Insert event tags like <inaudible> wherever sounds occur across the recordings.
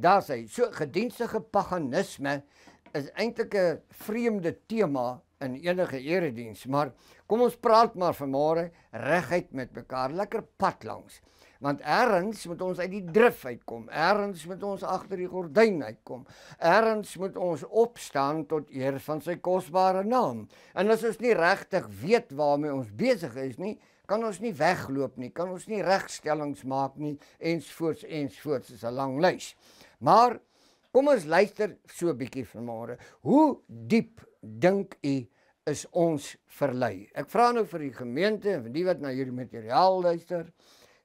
Daar sê so gedienstige paganisme is eintlik 'n vreemde tema in enige erediens, maar kom ons praat maar vanmôre reguit met mekaar, lekker pad langs. Want eerends moet ons uit die drif uitkom. Eerends moet ons agter die gordyn uitkom. Eerends moet ons opstaan tot eer van sy kosbare naam. En as ons nie regtig weet waarmee ons besig is nie, kan ons nie wegloop nie, kan ons nie regstellings maak nie ensvoorts ensvoorts is 'n lang lys. Maar kom ons luister so 'n bietjie vanmôre. Hoe diep dink u is ons verlei? Ek vra nou vir die gemeente en vir die wat na hierdie materiaal luister,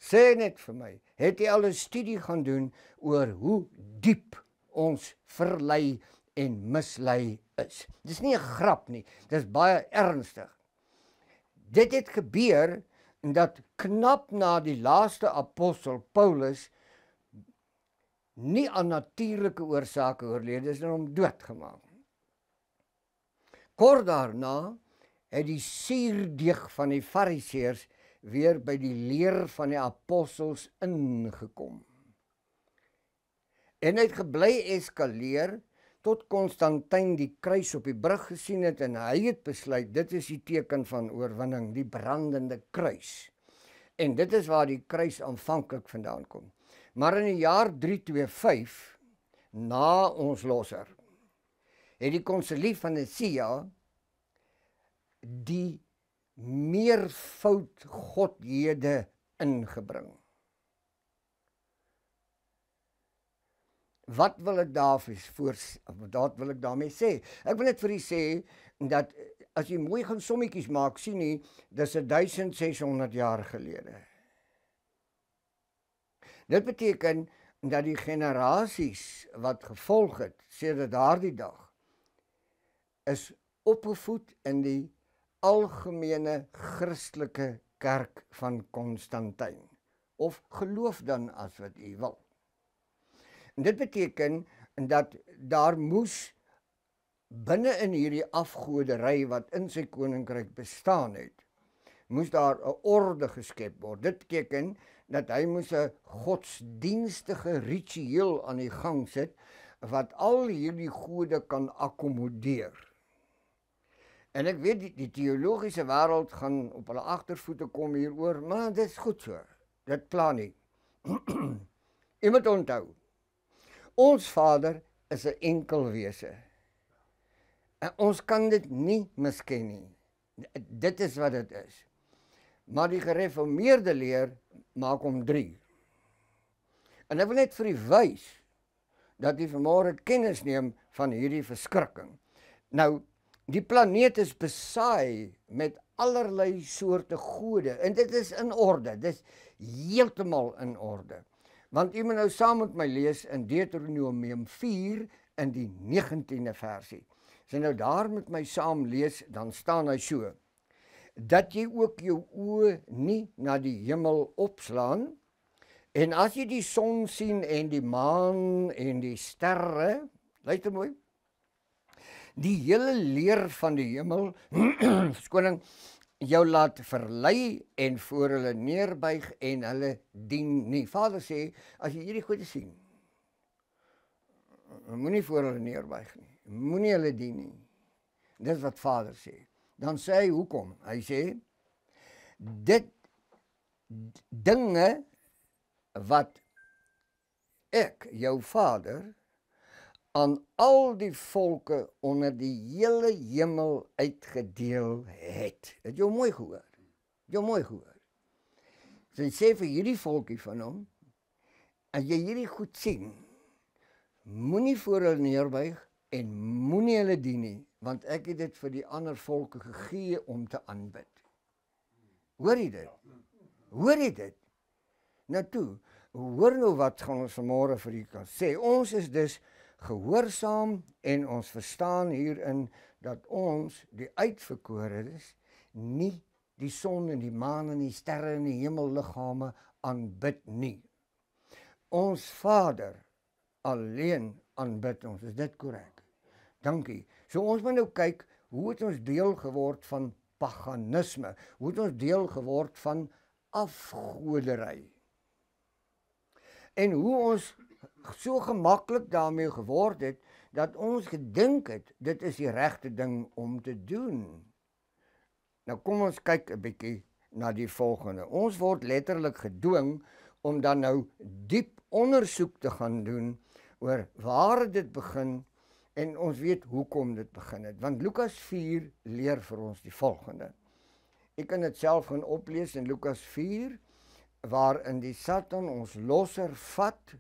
sê net vir my, het jy al 'n studie gaan doen oor hoe diep ons verlei en mislei is? Dis nie 'n grap nie, dis baie ernstig. Dit het gebeur dat knap na die laaste apostel Paulus nie aan natuurlike oorsake oorlede is en hom doodgemaak. Kort daarna het die suurdeeg van die fariseërs weer by die leer van die apostels ingekom. En het gebly eskaleer tot Konstantin die kruis op die brug gesien het en hy het besluit dit is die teken van oorwinning, die brandende kruis. En dit is waar die kruis aanvanklik vandaan kom. Maar in die jaar 325 na ons losser het die konsilie van Nicea die meervoud godhede ingebring. Wat wil ek daarvies voor daad wil ek daarmee sê? Ek wil net vir u sê dat as jy mooi gaan sommetjies maak, sien jy dis 1600 jaar gelede. Dit beteken dat die generasies wat gevolg het sedert daardie dag is opgevoed in die algemene Christelike kerk van Konstantin of geloof dan as wat u wil. En dit beteken dat daar moes binne in hierdie afgodery wat in sy koninkryk bestaan het, moes daar 'n orde geskep word. Dit beteken dat hy moes 'n godsdienstige ritueel aan die gang sit wat al hierdie gode kan akkommodeer. En ek weet die, die teologiese wêreld gaan op hulle agtervoete kom hieroor, maar dit is goed so. Dit kla nie. Iemand <clears throat> onthou. Ons Vader is 'n enkel wese. En ons kan dit nie misken nie. Dit is wat dit is. Maar die gereformeerde leer maak hom 3. En ek wil net vir u wys dat u vanmôre kennis neem van hierdie verskrikking. Nou die planeet is besaai met allerlei soorte gode en dit is in orde. Dit is heeltemal in orde. Want u moet nou saam met my lees in Deuteronomium 4 in die 19de versie. As jy nou daar met my saam lees, dan staan hy so: dat jy ook jou oë nie na die hemel opslaan en as jy die son sien en die maan en die sterre luister mooi die hele leer van die hemel <clears throat> skoning jou laat verlei en voor hulle neerbuig en hulle dien nie Vader sê as jy hierdie goede sien moenie voor hulle neerbuig nie moenie hulle dien nie dis wat Vader sê dan sê hy hoekom? Hy sê dit dinge wat ek jou vader aan al die volke onder die hele hemel uitgedeel het. Het jy mooi gehoor? Het jy mooi gehoor? Sy sê vir hierdie volkie van hom as jy hierdie goed sien moenie voor hulle neerbuig en moenie hulle dien nie want ek het dit vir die ander volke gegee om te aanbid. Hoor jy dit? Hoor jy dit? Nou toe, hoor nou wat gaan ons môre vir u kan sê. Ons is dus gehoorsaam en ons verstaan hierin dat ons die uitverkorenes nie die son en die maan en die sterre en die hemelliggame aanbid nie. Ons Vader alleen aanbid ons. Is dit korrek? Dankie. So ons moet nou kyk hoe het ons deel geword van paganisme? Hoe het ons deel geword van afgodery? En hoe ons so gemaklik daarmee geword het dat ons gedink het dit is die regte ding om te doen. Nou kom ons kyk 'n bietjie na die volgende. Ons word letterlik gedwing om dan nou diep ondersoek te gaan doen oor waar dit begin het En ons weet hoekom dit begin het, want Lukas 4 leer vir ons die volgende. Ek kan dit self gaan oplees in Lukas 4 waarin die Satan ons losser vat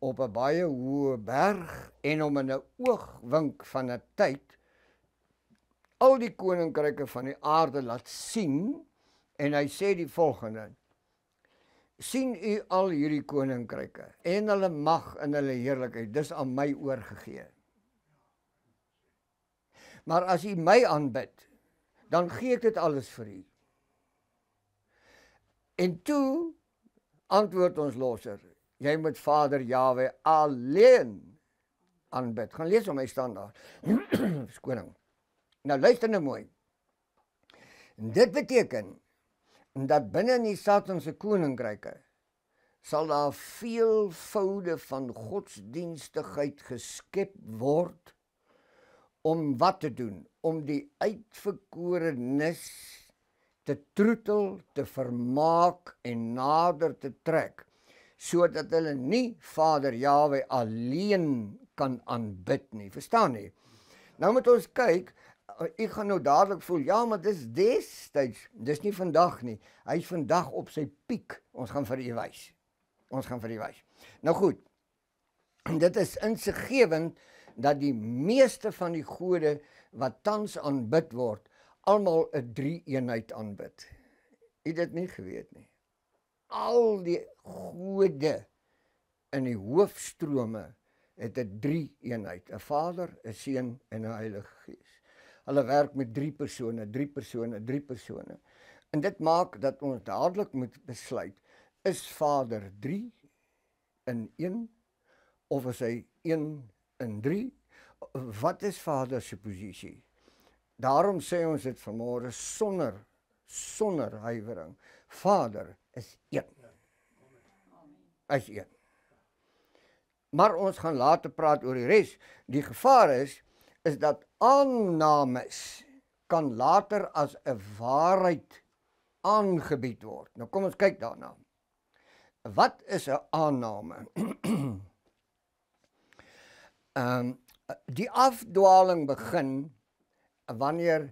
op 'n baie hoë berg en hom in 'n oogwink van 'n tyd al die koninkryke van die aarde laat sien en hy sê die volgende sien u al hierdie koninkryke en hulle mag en hulle heerlikheid dis aan my oorgegee Maar as u my aanbid, dan gee ek dit alles vir u. En toe antwoord ons losser, jy moet Vader Jahwe alleen aanbid. Gaan lees hom hy staan daar. <clears throat> Skoning. Nou luister nou mooi. En dit beteken dat binne in die satanse koninkryke sal daar veelvoude van godsdienstigheid geskep word om wat te doen om die uitverkorenis te troetel, te vermaak en nader te trek sodat hulle nie Vader Jahwe alleen kan aanbid nie. Verstaan jy? Nou moet ons kyk, u eh, gaan nou dadelik voel, ja, maar dis destyds, dis nie vandag nie. Hy's vandag op sy piek. Ons gaan vir u wys. Ons gaan vir u wys. Nou goed. En dit is insiggewend dat die meeste van die gode wat tans aanbid word, almal 'n een drie-eenheid aanbid. Het dit nie geweet nie. Al die gode in die hoofstrome het 'n een drie-eenheid, 'n een Vader, 'n Seun en 'n Heilige Gees. Hulle werk met drie persone, drie persone, drie persone. En dit maak dat ons dadelik moet besluit, is Vader 3 in 1 of is hy 1 in 3 wat is Vader se posisie? Daarom sê ons dit vanmôre sonder sonder huiwering. Vader is een. Amen. As een. Maar ons gaan later praat oor die res. Die gevaar is is dat aannames kan later as 'n waarheid aangebied word. Nou kom ons kyk daarna. Wat is 'n aanname? <clears throat> Ehm um, die afdwaling begin wanneer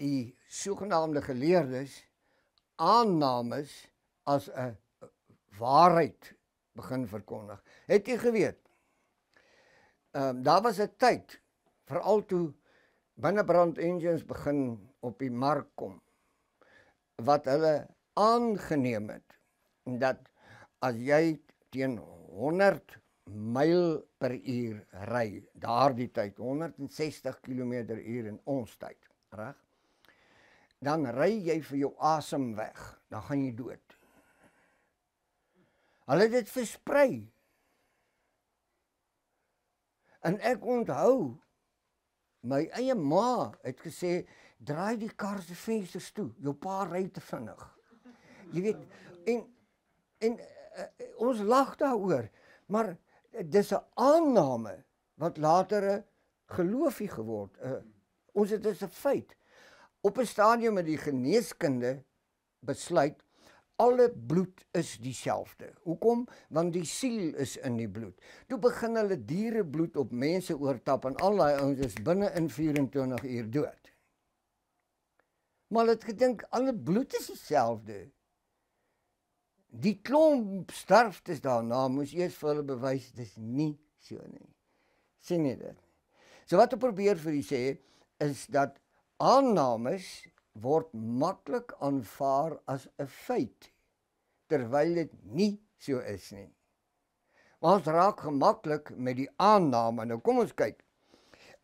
die sogenaamde geleerdes aannames as 'n eh, waarheid begin verkondig. Het jy geweet? Ehm um, daar was 'n tyd veral toe binnebrand engines begin op die mark kom wat hulle aangeneem het dat as jy teen 100 myl per uur ry daardie tyd 160 km/h in ons tyd, reg? Dan ry jy vir jou asem weg, dan gaan jy dood. Hulle het dit versprei. En ek onthou my eie ma het gesê draai die kar se vensters toe, jou pa ry te vinnig. Jy weet, en en uh, ons lag daaroor, maar dis 'n aanname wat later 'n geloofie geword. Uh, ons het dit as 'n feit. Op 'n stadium met die geneeskunde besluit alle bloed is dieselfde. Hoekom? Want die siel is in die bloed. Toe begin hulle diere bloed op mense oortap en al daai ouens is binne in 24 uur dood. Maar hulle het gedink alle bloed is dieselfde die klomp sterftes daarna moes eers vir hulle bewys dis nie so nie. sien jy dit? So wat ek probeer vir u sê is dat aannames word maklik aanvaar as 'n feit terwyl dit nie so is nie. Maar ons raak gemaklik met die aanname. Nou kom ons kyk.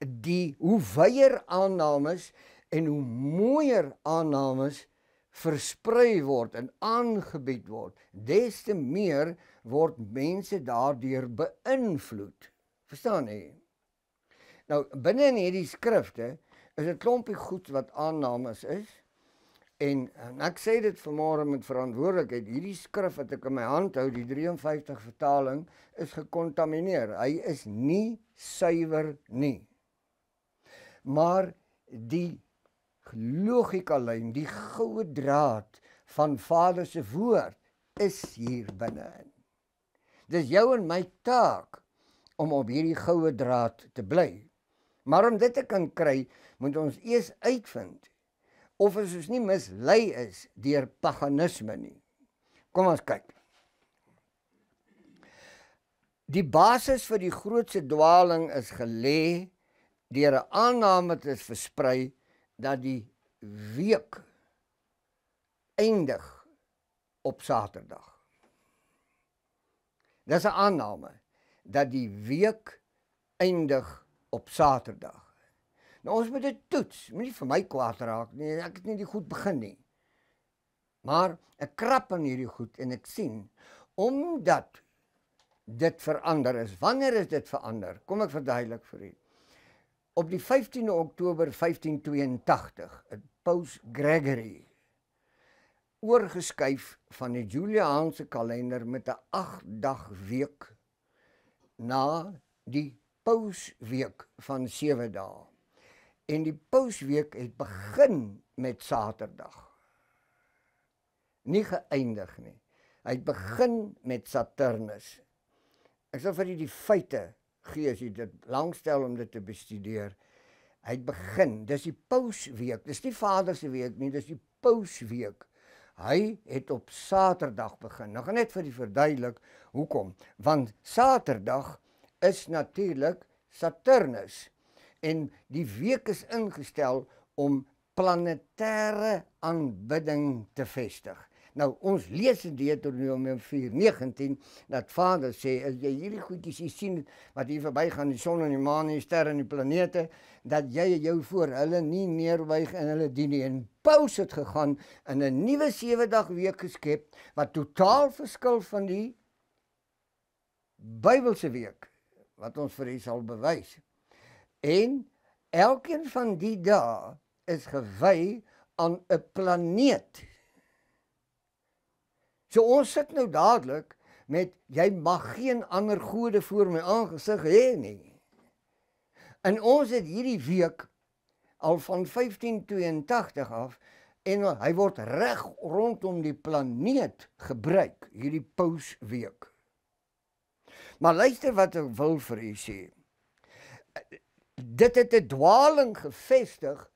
Die hoe wyer aannames en hoe mooier aannames is versprei word en aangebied word, des te meer word mense daardeur beïnvloed. Verstaan jy? Nou binne in hierdie skrifte is 'n klompie goed wat aannames is. En, en ek sê dit vanmôre met verantwoordelikheid. Hierdie skrif wat ek in my hand hou, die 53 vertaling, is gekontamineer. Hy is nie suiwer nie. Maar die logika lyn, die goue draad van Vader se woord is hier binne in. Dis jou en my taak om op hierdie goue draad te bly. Maar om dit te kan kry, moet ons eers uitvind of ons is nie mislei is deur paganisme nie. Kom ons kyk. Die basis vir die grootse dwaaling is gelê deur 'n aanname wat is versprei dat die week eindig op Saterdag. Dit is 'n aanname dat die week eindig op Saterdag. Nou ons moet dit toets, moenie vir my kwaad raak nie, ek het nie die goed begin nie. Maar ek krap aan hierdie goed en ek sien omdat dit verander is. Wanneer is dit verander? Kom ek verduidelik vir julle. Op die 15 Oktober 1582 het Paus Gregory oorgeskuif van die Juliaanse kalender met 'n 8-dag week na die Pausweek van 7 dae. En die Pausweek het begin met Saterdag. Nie geëindig nie. Hy het begin met Saturnus. Ek sal vir julle die feite gee as jy dit langstel om dit te bestudeer. Hy begin, dis die pausweek. Dis nie Vader se week nie, dis die pausweek. Hy het op Saterdag begin. Nou gaan net vir die verduidelik hoekom. Want Saterdag is natuurlik Saturnus en die week is ingestel om planetêre aanbidding te vestig. Nou ons lees in Deuteronomium 4:19 dat Vader sê as jy hierdie goedjies hier sien wat hier verby gaan die son en die maan en die sterre en die planete dat jy jou voor hulle nie neerwyg en hulle dien nie. En Paulus het gegaan in 'n nuwe sewe dag week geskep wat totaal verskil van die Bybelse week wat ons vir hulle sal bewys. En elkeen van die dae is gewy aan 'n planeet So ons sit nou dadelik met jy mag geen ander gode voor my aangesig hê nie. En ons het hierdie week al van 1582 af en hy word reg rondom die planeet gebruik hierdie pausweek. Maar luister wat ek wil vir u sê. Dit het 'n dwaaling gevestig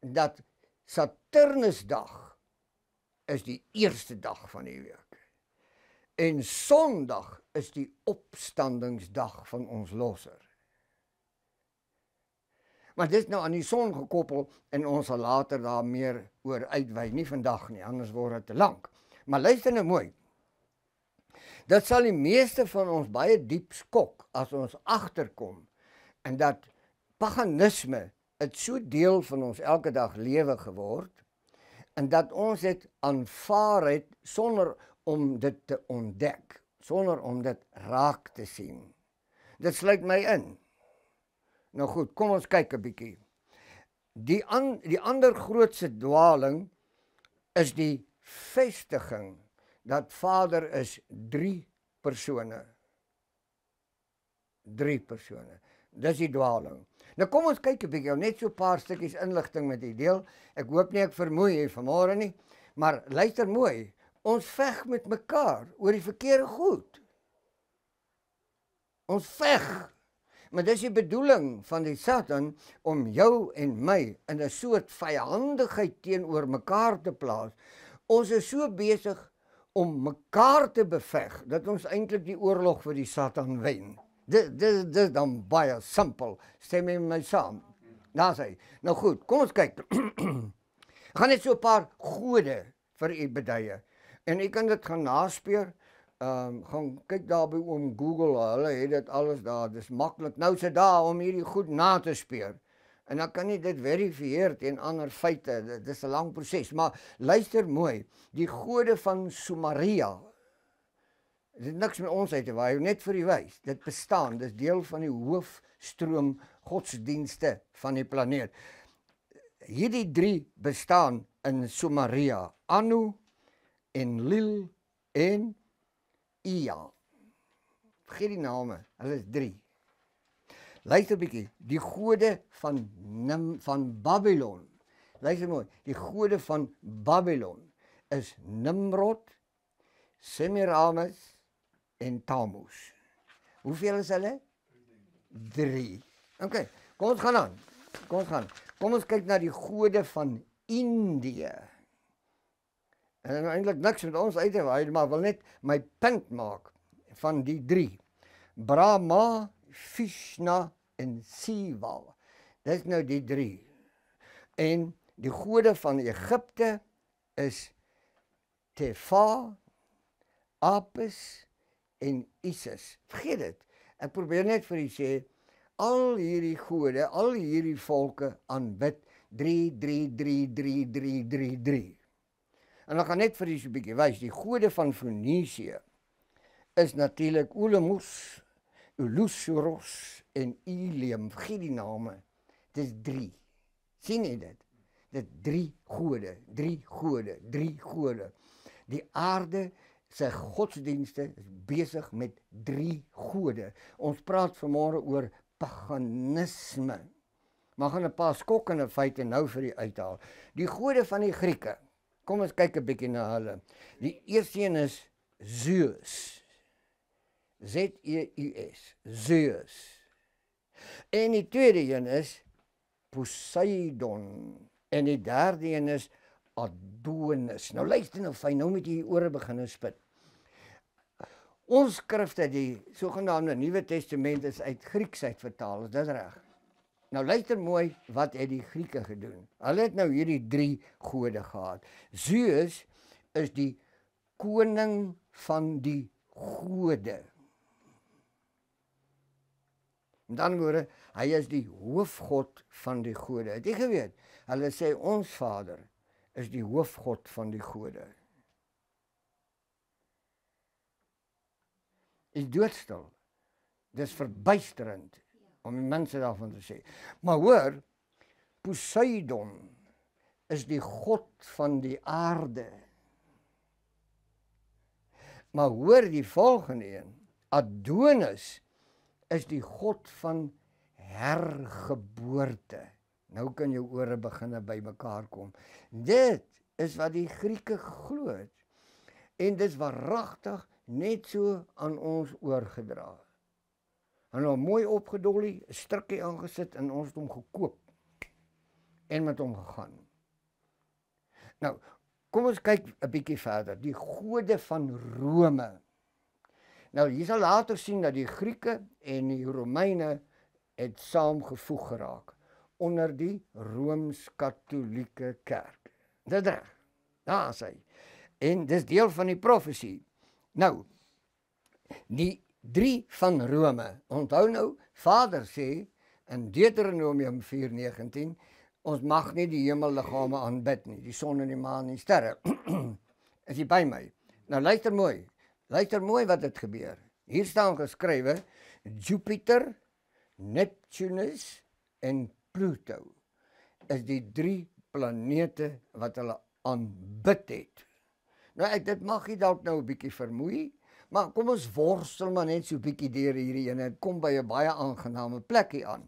dat Saturnusdag is die eerste dag van die week. En Sondag is die opstandingsdag van ons losser. Maar dit is nou aan die son gekoppel en ons sal later daar meer oor uitwy, nie vandag nie, anders word dit te lank. Maar luister nou mooi. Dit sal die meeste van ons baie diep skok as ons agterkom en dat paganisme 'n so deel van ons elke dag lewe geword en dat ons dit aanvaar het sonder om dit te ontdek sonder om dit raak te sien. Dit sluit my in. Nou goed, kom ons kyk 'n bietjie. Die an, die ander grootse dwaling is die vestiging dat Vader is 3 persone. 3 persone. Dis die dwaling. Nou kom ons kyk 'n bietjie, net so 'n paar stukkies inligting met u deel. Ek hoop nie ek vermoei u vanmôre nie, maar luister mooi. Ons veg met mekaar oor die verkeerde goed. Ons veg. Maar dis die bedoeling van die Satan om jou en my in 'n soort vyandigheid teenoor mekaar te plaas. Ons is so besig om mekaar te beveg dat ons eintlik die oorlog vir die Satan wen. Dit dit dit dan baie simpel. Stem mee my saam. Nou sê, nou goed, kom ons kyk. Ek <clears throat> gaan net so 'n paar gode vir u beduie. En jy kan dit gaan naspeur. Ehm um, gaan kyk daar by oom Google, hulle het dit alles daar. Dis maklik. Nou is dit daar om hierdie goed na te speur. En dan kan jy dit verifieer teen ander feite. Dit is 'n lang proses, maar luister mooi. Die gode van Sumaria dit niks met ons uit te waai, net vir die wys. Dit bestaan. Dis deel van die hoofstroom godsdienste van die planeet. Hierdie drie bestaan in Sumaria: Anu, en Lil en Ia. Vergeet die name, hulle is 3. Luister bietjie, die gode van Nim, van Babylon. Luister mooi, die gode van Babylon is Nimrod, Semiramis en Tammuz. Hoeveel is hulle? 3. Okay, kom ons gaan aan. Kom ons gaan. Kom ons kyk na die gode van Indië. En nou eintlik niks met ons uit te waai, maar wil net my punt maak van die drie. Brahma, Vishnu en Shiva. Dis nou die drie. En die gode van Egipte is Tefah, Apis en Isis. Vergeet dit. Ek probeer net vir julle sê al hierdie gode, al hierdie volke aanbid 3 3 3 3 3 3 3 3. En dan gaan net vir julle so 'n bietjie wys die gode van Fenisië is natuurlik Olemus, Ulusuros en Ilium. Gee die name. Dit is 3. sien jy dit? Dit drie gode, drie gode, drie gode. Die aarde se godsdienste is besig met drie gode. Ons praat vanmôre oor paganisme. Mag gaan 'n paar skokkende feite nou vir u uithaal. Die gode van die Grieke Kom ons kyk 'n bietjie na hulle. Die eerste een is Zeus. Z E U S. Zeus. En die tweede een is Poseidon. En die derde een is Adonis. Nou luister nou fyn, nou moet jy ore begin nou spit. Ons skrifte die sogenaamde Nuwe Testament is uit Grieks uit vertaal, is dit reg? Nou luister mooi wat het die Grieke gedoen. Hulle het nou hierdie drie gode gehad. Zeus is die koning van die gode. En dan word hy is die hoofgod van die gode. Het jy geweet? Hulle sê ons Vader is die hoofgod van die gode. Is doodstil. Dis verbuisterend om die mense daarvan te sê. Maar hoor, Poseidon is die god van die aarde. Maar hoor die volgende een, Adonis is die god van hergeboorte. Nou kan jou ore beginne bymekaar kom. Dit is wat die Grieke glo het. En dit is waaragtig net so aan ons oorgedra. Hulle het hom mooi opgedolly, 'n strikkie aangesit en ons het hom gekoop en met hom gegaan. Nou, kom ons kyk 'n bietjie verder. Die gode van Rome. Nou, hier sal later sien dat die Grieke en die Romeine het saamgevoeg geraak onder die Rooms-Katolieke Kerk. Dit reg. Daar sê. En dis deel van die profesie. Nou, die 3 van Rome. Onthou nou, Vader sê in Deuteronomium 4:19, ons mag nie die hemelliggame aanbid nie, die son en die maan en die sterre. <clears throat> is jy by my? Nou luister mooi. Luister mooi wat het gebeur. Hier staan geskrywe Jupiter, Neptunus en Pluto is die 3 planete wat hulle aanbid het. Nou ek dit mag jy dalk nou 'n bietjie vermoei. Maar kom ons worstel maar net so 'n bietjie deur hierdie ene en kom by 'n baie aangename plekkie aan.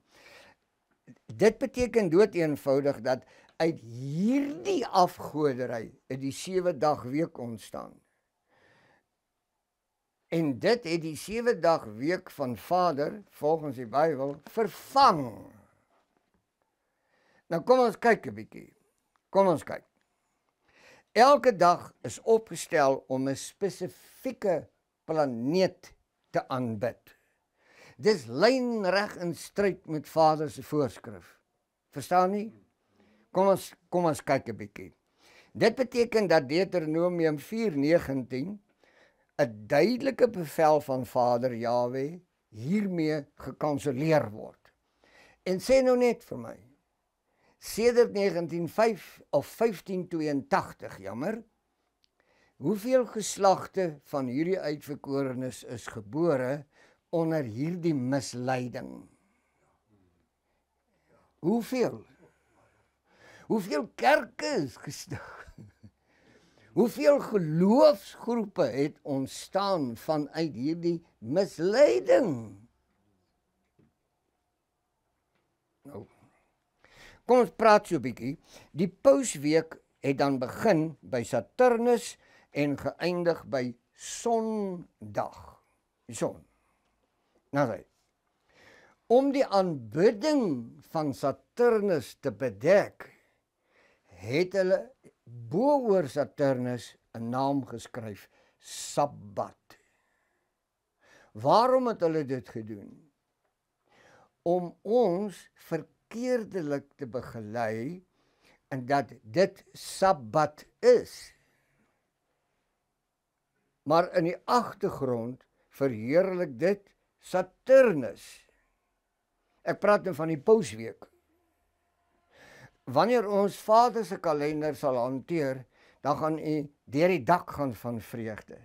Dit beteken dood eenvoudig dat uit hierdie afgodery uit die sewe dag week ontstaan. En dit het die sewe dag week van Vader volgens die Bybel vervang. Nou kom ons kyk 'n bietjie. Kom ons kyk. Elke dag is opgestel om 'n spesifieke planeet te aanbid. Dis lynreg in stryd met Vader se voorskrif. Verstaan nie? Kom ons kom ons kyk 'n bietjie. Dit beteken dat Deuteronomium 4:19 'n duidelike bevel van Vader Jahwe hiermee gekanselleer word. En sê nou net vir my. Sedert 195 of 1582, jammer, Hoeveel geslagte van hierdie uitverkorenes is gebore onder hierdie misleiding? Hoeveel? Hoeveel kerke is gestig? <laughs> Hoeveel geloofsgroepe het ontstaan vanuit hierdie misleiding? Nou. Kom ons praat so 'n bietjie. Die pausweek het dan begin by Saturnus en geëindig by sondag. Die son. Nou. Om die aanbidding van Saturnus te bedek, het hulle bo-oor Saturnus 'n naam geskryf, Sabbat. Waarom het hulle dit gedoen? Om ons verkeerdelik te begelei en dat dit Sabbat is maar in die agtergrond verheerlik dit Saturnus. Ek praat nou van die pausweek. Wanneer ons Vader se kalender sal hanteer, dan gaan u deur die dak gaan van vreugde.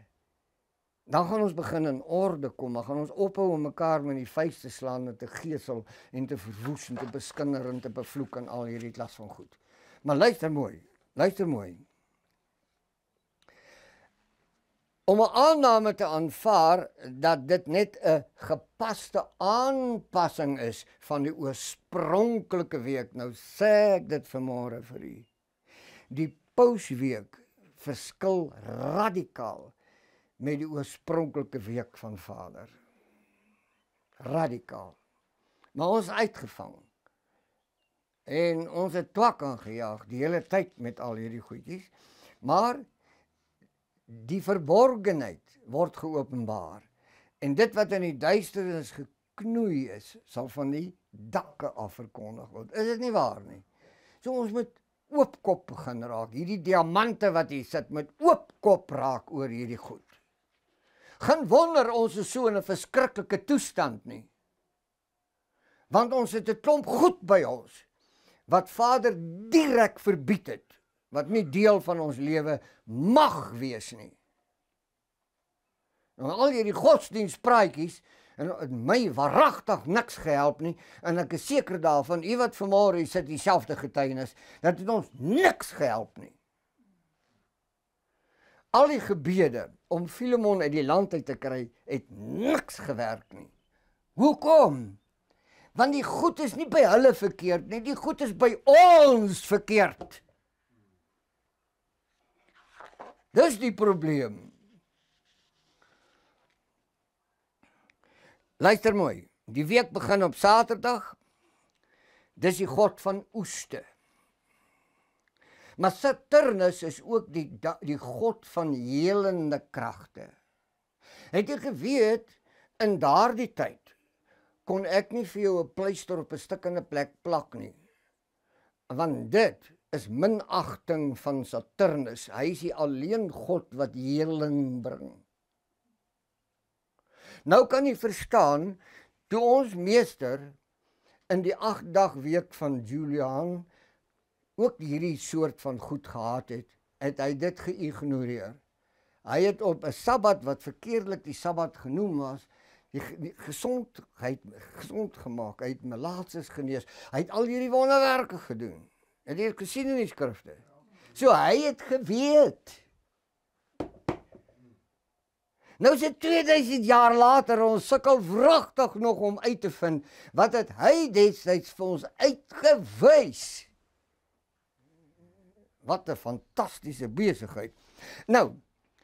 Dan gaan ons begin in orde kom, dan gaan ons ophou om mekaar met die vuis te slaan en te geesel en te verwoes en te beskinder en te bevloek en al hierdie klas van goed. Maar luister mooi, luister mooi. om 'n aanname te aanvaar dat dit net 'n gepaste aanpassing is van die oorspronklike week. Nou sê ek dit vanmôre vir u. Die pausweek verskil radikaal met die oorspronklike week van Vader. Radikaal. Maar ons uitgevang. En ons het twak aangejaag die hele tyd met al hierdie goedjies. Maar die verborgenheid word geopenbaar en dit wat in die duisternis geknoei is sal van die dakke af verkondig word is dit nie waar nie so ons moet oopkop begin raak hierdie diamante wat hier sit moet oopkop raak oor hierdie goed geen wonder ons is so in 'n verskriklike toestand nie want ons het 'n klomp goed by ons wat Vader direk verbied het wat nie deel van ons lewe mag wees nie. Nou al hierdie godsdienstpraatjies en my waaragtig niks gehelp nie en ek is seker daarvan u wat vanmôre sit dieselfde getuienis dat dit ons niks gehelp nie. Al die gebede om Filemon uit die land uit te kry het niks gewerk nie. Hoekom? Want die goed is nie by hulle verkeerd nie, die goed is by ons verkeerd. Dis die probleem. Luister mooi. Die week begin op Saterdag. Dis die god van oeste. Maar Saturnus is ook die die god van helende kragte. Het jy geweet in daardie tyd kon ek nie vir jou 'n pleister op 'n stukkende plek plak nie. Want dit is minagting van Saturnus. Hy is die alleen God wat heling bring. Nou kan jy verstaan toe ons meester in die 8 dag week van Julian ook hierdie soort van goed gehad het, het hy dit geïgnoreer. Hy het op 'n Sabbat wat verkeerdelik die Sabbat genoem was, die gesondheid gesond gemaak, hy het melaatses genees, hy het al hierdie wonderwerke gedoen. En dit kan sien in die skrifte. So hy het geweet. Nou is dit 2000 jaar later ons sukkel wragtig nog om uit te vind wat het hy destyds vir ons uitgewys. Wat 'n fantastiese besigheid. Nou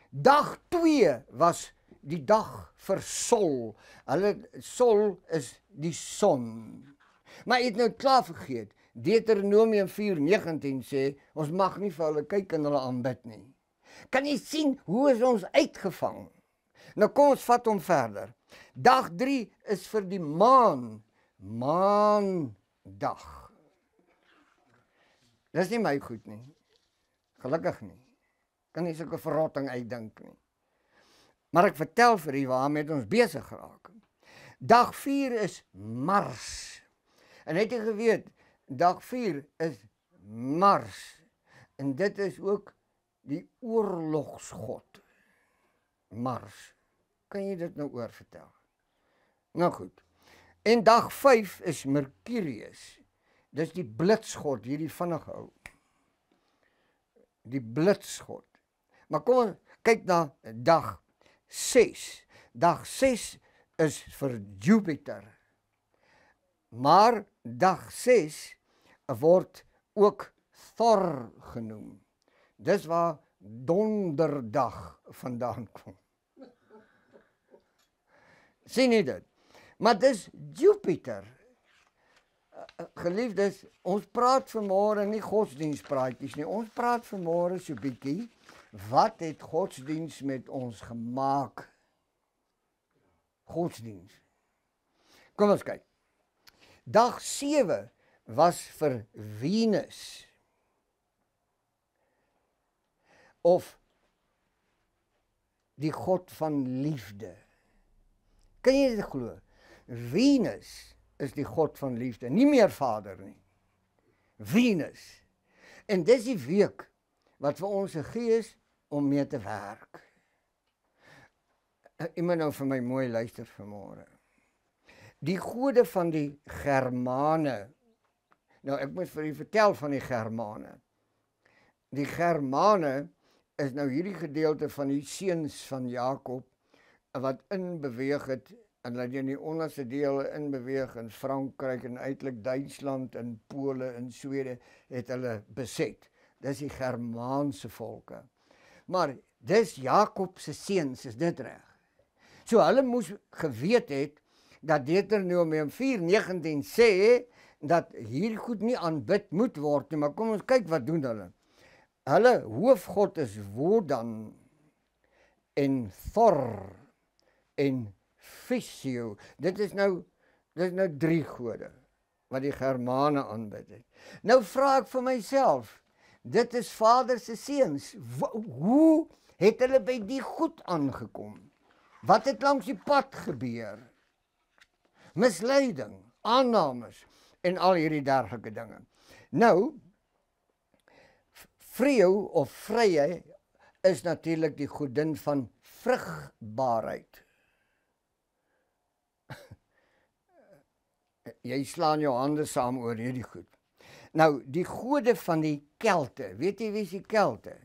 dag 2 was die dag vir sol. Hulle sol is die son. Maar ek het nou klaar vergeet. Deuteronomium 4:19 sê ons mag nie vir hulle kyk en hulle aanbid nie. Kan jy sien hoe is ons uitgevang? Nou kom ons vat hom verder. Dag 3 is vir die maan. Maan dag. Dis nie my goed nie. Gelukkig nie. Kan nie sulke verrotting uitdink nie. Maar ek vertel vir u waarmee het ons besig geraak. Dag 4 is Mars. En het jy geweet dag 4 is Mars. En dit is ook die oorlogsgod. Mars. Kan jy dit nou oorvertel? Nou goed. En dag 5 is Mercurius. Dis die blitsgod, hierdie vinnige ou. Die blitsgod. Maar kom kyk na dag 6. Dag 6 is vir Jupiter. Maar dag word ook Thor genoem. Dis waar donderdag vandaan kom. <laughs> Sien dit. Maar dis Jupiter. Eh, eh, geliefdes, ons praat vanmôre nie godsdienspraatjies nie. Ons praat vanmôre so bietjie wat het godsdiens met ons gemaak? Godsdiens. Kom ons kyk. Dag 7 was vir Venus. Of die god van liefde. Kan jy dit glo? Venus is die god van liefde, nie meer Vader nie. Venus. En dis die week wat vir ons se gees om mee te werk. Eh, Immer nou vir my mooi luister vanmôre. Die gode van die Germane Nou ek moet vir u vertel van die Germane. Die Germane is nou hierdie gedeelte van die seuns van Jakob wat inbeweeg het en hulle in die onderste dele inbeweeg in Frankryk en uiteindelik Duitsland en Pole en Swede het hulle beset. Dis die Germaanse volke. Maar dis Jakob se seuns, is dit reg? So hulle moes geweet het dat Deuteronomium 4:19 sê dat hier goed nie aanbid moet word nie, maar kom ons kyk wat doen hulle. Hulle hoofgod is Wodan en Thor en Fisio. Dit is nou dit is nou drie gode wat die Germane aanbid het. Nou vra ek vir myself, dit is Vader se seuns. Hoe het hulle by die goed aangekom? Wat het langs die pad gebeur? Misleiding, aannames en al hierdie dergelike dinge. Nou vrou of vrye is natuurlik die godin van vrugbaarheid. <laughs> jy slaan jou hande saam oor hierdie goed. Nou die gode van die Kelte, weet jy wie is die Kelte?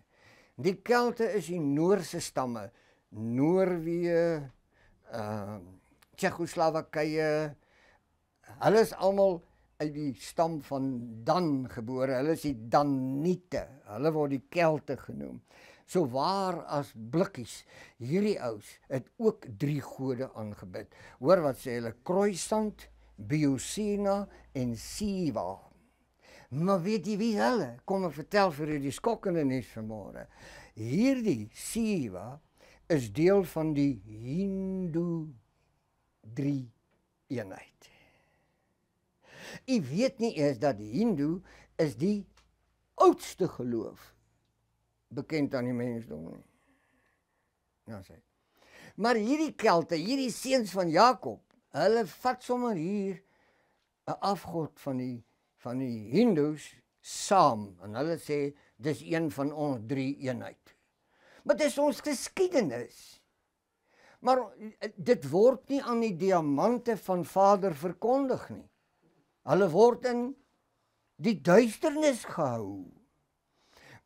Die Kelte is die Noorse stamme, Noorwe, ehm uh, Tsjechoslowakye. Hulle is almal uit die stam van Dan gebore. Hulle is die Daniete. Hulle word die Kelte genoem. So waar as blikkies hierdie ouens het ook drie gode aangebid. Hoor wat sê hulle: Kruisand, Biosina en Siva. Maar weet jy wie hulle? Kom ek vertel vir julle die skokkende nuus vanmôre. Hierdie Siva is deel van die Hindu drie eenheid. U weet nie eers dat die Hindu is die oudste geloof bekend aan die mensdom nie. Nou sê. Maar hierdie kelte, hierdie seuns van Jakob, hulle vat sommer hier 'n afgod van die van die Hindus saam en hulle sê dis een van ons drie eenheid. Maar dis ons geskiedenis. Maar dit word nie aan die diamante van Vader verkondig nie. Hulle word in die duisternis gehou.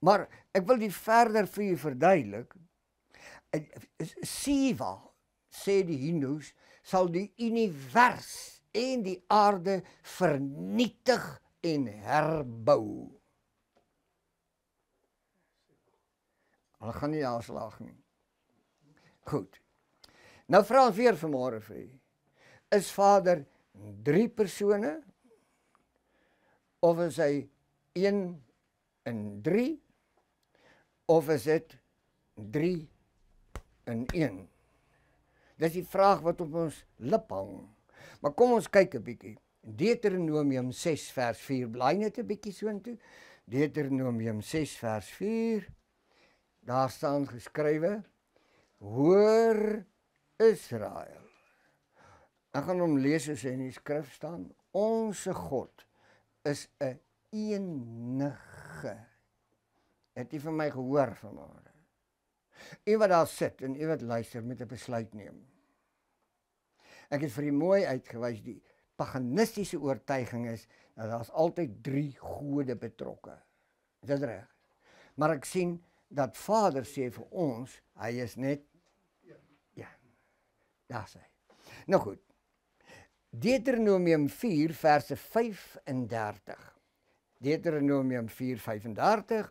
Maar ek wil dit verder vir u verduidelik. Siva sê die Hindus sal die univers en die aarde vernietig en herbou. Hulle gaan nie aanslag nie. Goed. Nou vra ons weer vanmôre vir u. Is Vader drie persone? of is hy 1 en 3 of is dit 3 en 1 Dis die vraag wat op ons lip hang. Maar kom ons kyk 'n bietjie. Deuteronomium 6 vers 4. Blaai net 'n bietjie soontoe. Deuteronomium 6 vers 4. Daar staan geskrywe: Hoor Israel. Ek gaan hom lees as hy in die skrif staan. Onse God is 'n enige. Het jy van my gehoor vanmôre? Iemand daar sit en iemand luister met 'n besluit neem. Ek het vir u mooi uitgewys die paganistiese oortuiging is dat daar's altyd drie gode betrokke. Is dit reg? Maar ek sien dat Vader sê vir ons, hy is net ja. ja daar sê. Nou goed. Deuteronomium 4 verse 5 en 30. Deuteronomium 4:35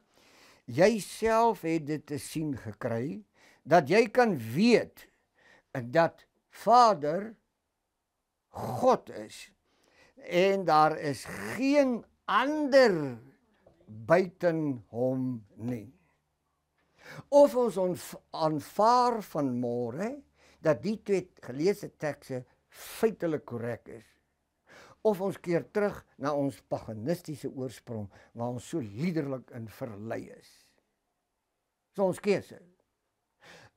Jy self het dit te sien gekry dat jy kan weet dat Vader God is en daar is geen ander buiten hom nie. Of ons aanvaar van môre dat die twee geleesde tekste feitelik korrek is. Of ons keer terug na ons paganistiese oorsprong waar ons so liderlik in verlei is. Dis ons keuse.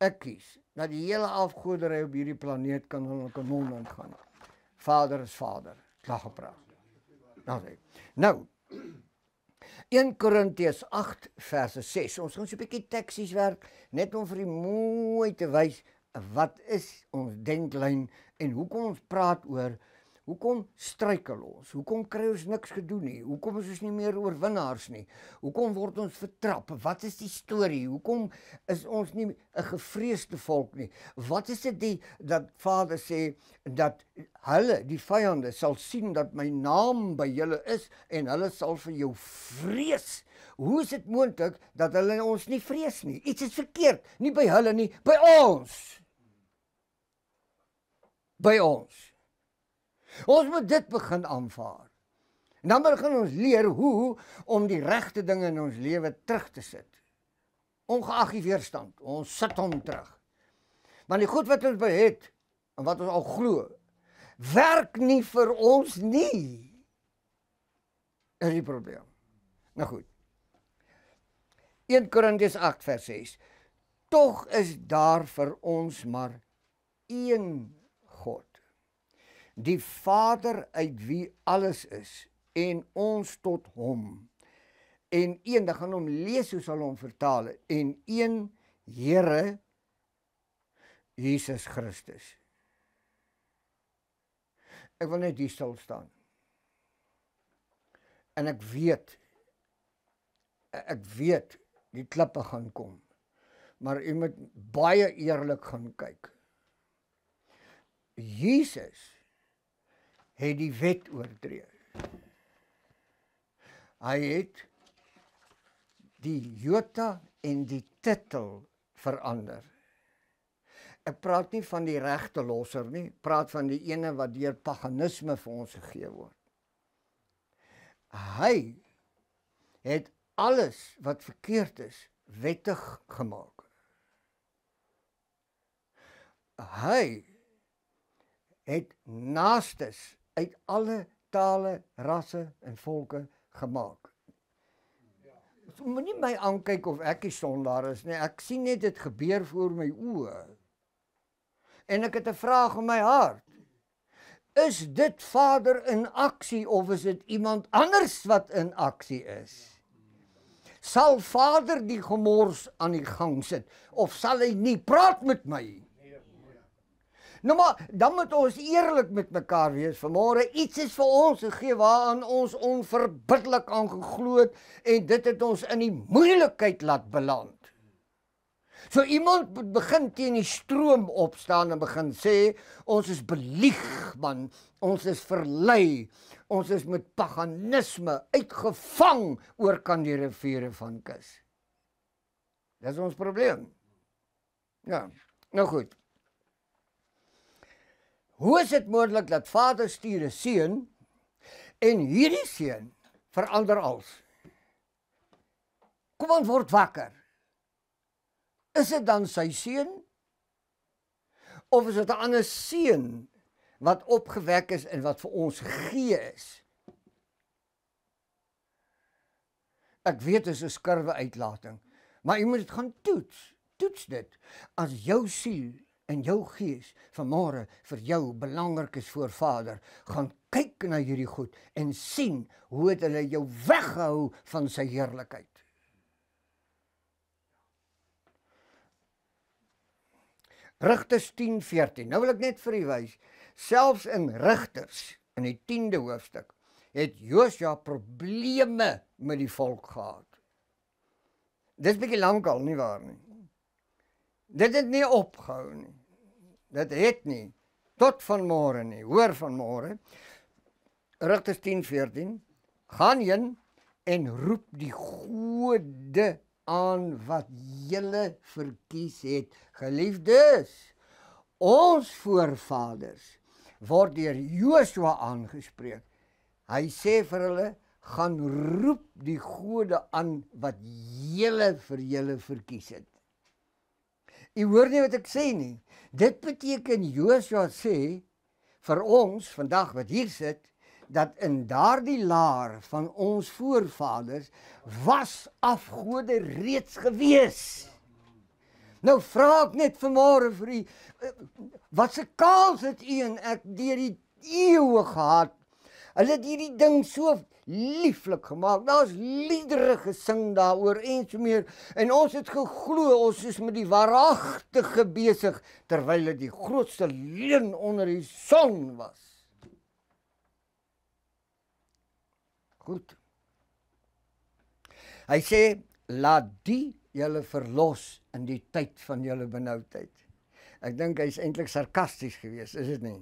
Ek kies dat die hele afgodery op hierdie planeet kan hulle kanon ingaan. Vader is Vader, klaar gepraat. Daai. Nou 1 nou, Korintiërs 8 vers 6. Ons gaan so 'n bietjie teksies werk net om vir u mooi te wys wat is ons denklyn en hoekom ons praat oor hoekom struikel ons? Hoekom kry ons niks gedoen nie? Hoekom is ons nie meer oorwinnaars nie? Hoekom word ons vertrap? Wat is die storie? Hoekom is ons nie 'n gevreesde volk nie? Wat is dit die dat Vader sê dat hulle, die vyande sal sien dat my naam by julle is en hulle sal vir jou vrees? Hoe is dit moontlik dat hulle ons nie vrees nie? Iets is verkeerd, nie by hulle nie, by ons by ons. Ons moet dit begin aanvaar. En dan begin ons leer hoe om die regte dinge in ons lewe terug te sit. Ongeag die weerstand, ons sit hom terug. Want die goed wat ons behet en wat ons al glo, werk nie vir ons nie. Is die probleem. Nou goed. 1 Korintiërs 8 vers 6. Tog is daar vir ons maar een die Vader uit wie alles is en ons tot hom. En een dan gaan hom lees hoe sal hom vertaal en een Here Jesus Christus. Ek wil net hier stil staan. En ek weet ek weet die klippe gaan kom. Maar u moet baie eerlik gaan kyk. Jesus het die wet oortree. Hy het die Jota en die titel verander. Ek praat nie van die regte losser nie, praat van die ene wat deur paganisme vir ons gegee word. Hy het alles wat verkeerd is wettig gemaak. Hy het naastes uit alle tale, rasse en volke gemaak. Ons so, moenie my aankyk of ek 'n sondaar is nie. Ek sien net dit gebeur voor my oë. En ek het 'n vraag in my hart. Is dit Vader in aksie of is dit iemand anders wat in aksie is? Sal Vader die gemors aan die gang sit of sal hy nie praat met my nie? Nou maar, dan moet ons eerlik met mekaar wees. Vanmôre iets is vir ons gegee waaraan ons onverbiddelik aangeglo het en dit het ons in die moeilikheid laat beland. So iemand begin teen die stroom opstaan en begin sê ons is belieg man, ons is verlei. Ons is met paganisme uitgevang oor kan die riviere van kus. Dis ons probleem. Ja. Nou goed. Hoe is dit moontlik dat Vader stuur 'n seun en hierdie seun verander als? Kom ons word wakker. Is dit dan sy seun? Of is dit 'n ander seun wat opgewek is en wat vir ons gegee is? Ek weet dit is 'n skurwe uitlating, maar jy moet dit gaan toets. Toets dit as jou siel in jou gees vanmôre vir jou belangrik is voor Vader, gaan kyk na hierdie goed en sien hoe dit hulle jou weghou van sy heerlikheid. Rigters 10:14. Nou wil ek net vir u wys, selfs in Rigters in die 10de hoofstuk het Josua probleme met die volk gehad. Dis 'n bietjie lank al nie waar nie. Dit het nie opgehou nie. Dit het nie tot van môre nie, hoor van môre. Rigters 10:14 gaan heen en roep die gode aan wat julle verkies het, geliefdes. Ons voorvaders word deur Joshua aangespreek. Hy sê vir hulle gaan roep die gode aan wat julle vir julle verkies het. U hoor nie wat ek sê nie. Dit beteken Joshua sê vir ons vandag wat hier sit dat in daardie laar van ons voorvaders was afgode reeds gewees. Nou vra ek net vanmôre vir u eh, wat se kaal sit u en ek deur die eeue gehad Hulle het hierdie ding so lieflik gemaak. Daar's liedere gesing daaroor en so meer. En ons het geglo ons is met die waaragtige besig terwyl dit die grootste leuen onder die son was. Goed. Hy sê laat die julle verlos in die tyd van julle benoudheid. Ek dink hy's eintlik sarkasties geweest, is dit nie?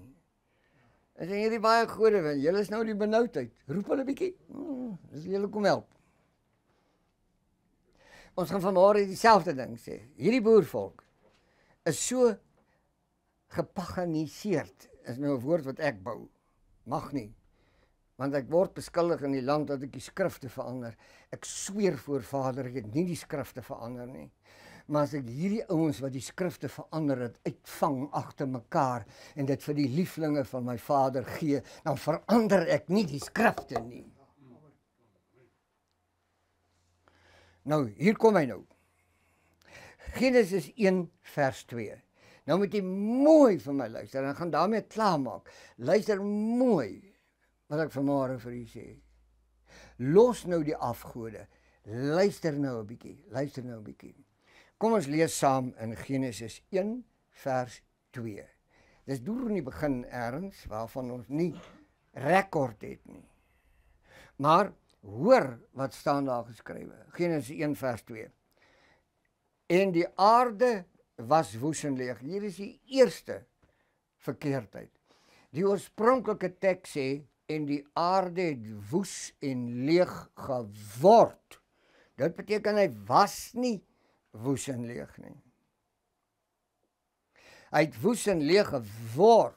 En sê hierdie baie gode van, julle is nou die benoudheid. Roep hulle bietjie. Hmm, Dis julle kom help. Ons gaan vanmôre dieselfde ding sê. Hierdie boervolk is so gepaganiseerd. Is nou 'n woord wat ek bou. Mag nie. Want ek word beskuldig in die land dat ek die skrifte verander. Ek sweer voor Vader, ek het nie die skrifte verander nie maar as ek hierdie ouens wat die skrifte verander het uitvang agter mekaar en dit vir die lieflinge van my vader gee, dan verander ek nie die skrifte nie. Nou, hier kom hy nou. Genesis 1 vers 2. Nou moet jy mooi vir my luister en gaan daarmee klaarmaak. Luister mooi wat ek vanmôre vir u sê. Los nou die afgode. Luister nou 'n bietjie. Luister nou 'n bietjie. Kom ons lees saam in Genesis 1 vers 2. Dis deur in die begin erns waarvan ons nie rekord het nie. Maar hoor wat staan daar geskrywe. Genesis 1 vers 2. En die aarde was woes en leeg. Hier is die eerste verkeerdheid. Die oorspronklike teks sê en die aarde het woes en leeg geword. Dit beteken hy was nie woes en leeg nie. Hy het woes en leeg geword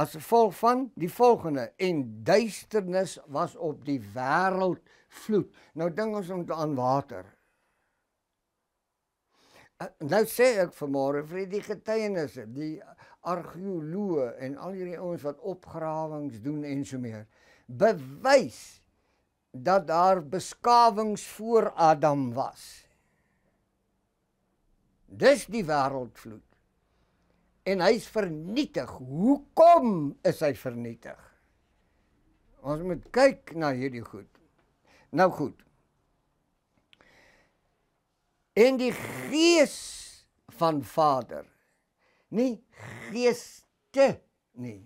as gevolg van die volgende en duisternis was op die wêreld vloed. Nou dink ons om te aan water. Eh, nou sê ek vanmôre vir die getuienisse, die argeoloë en al hierdie ouens wat opgrawings doen en so meer, bewys dat daar beskawings voor Adam was. Dis die wêreldvloed. En hy's vernietig. Hoekom is hy vernietig? Ons moet kyk na hierdie goed. Nou goed. In die gees van Vader. Nie geeste nie.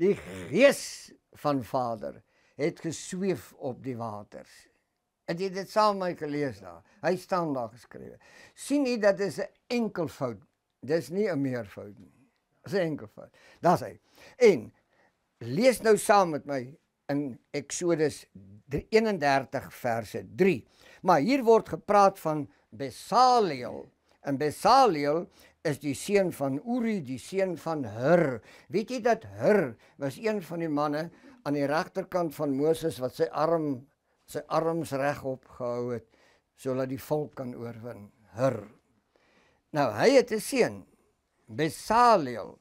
Die gees van Vader het gesweef op die waters. Het jy dit saam met my gelees daar? Hy staan daar geskrywe. sien jy dat is 'n enkel fout. Dis nie 'n meervoud nie. Dis 'n enkel fout. Daar sê in lees nou saam met my in Exodus 31 verse 3. Maar hier word gepraat van Besaleel. En Besaleel is die seun van Uri, die seun van Hur. Weet jy dat Hur was een van die manne aan die regterkant van Moses wat sy arm sy arms regop gehou het sodat die volk kan oorwin. Hur. Nou hy het 'n seun, Besaleel.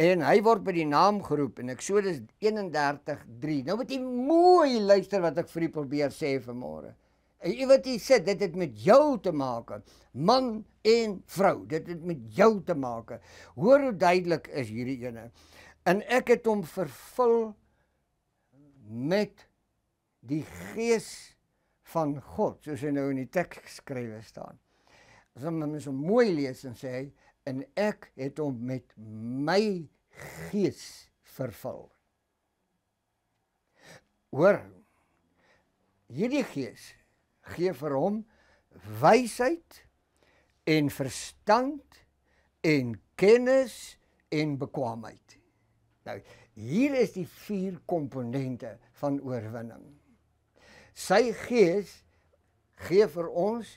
En hy word by die naam geroep in Eksodus 31:3. Nou moet jy mooi luister wat ek vir u probeer sê vanmôre. En jy wat jy sê dit het met jou te maak, man en vrou. Dit het met jou te maak. Hoor hoe duidelik is hierdie ene. En ek het hom vervul met die gees van God, soos hy nou in die teks geskrywe staan. As ons hom so mooi lees en sê hy en ek het hom met my gees vervul. Hoor. Hierdie gees gee vir hom wysheid en verstand en kennis en bekwaamheid. Nou, hier is die vier komponente van oorwinning. Sy gees gee vir ons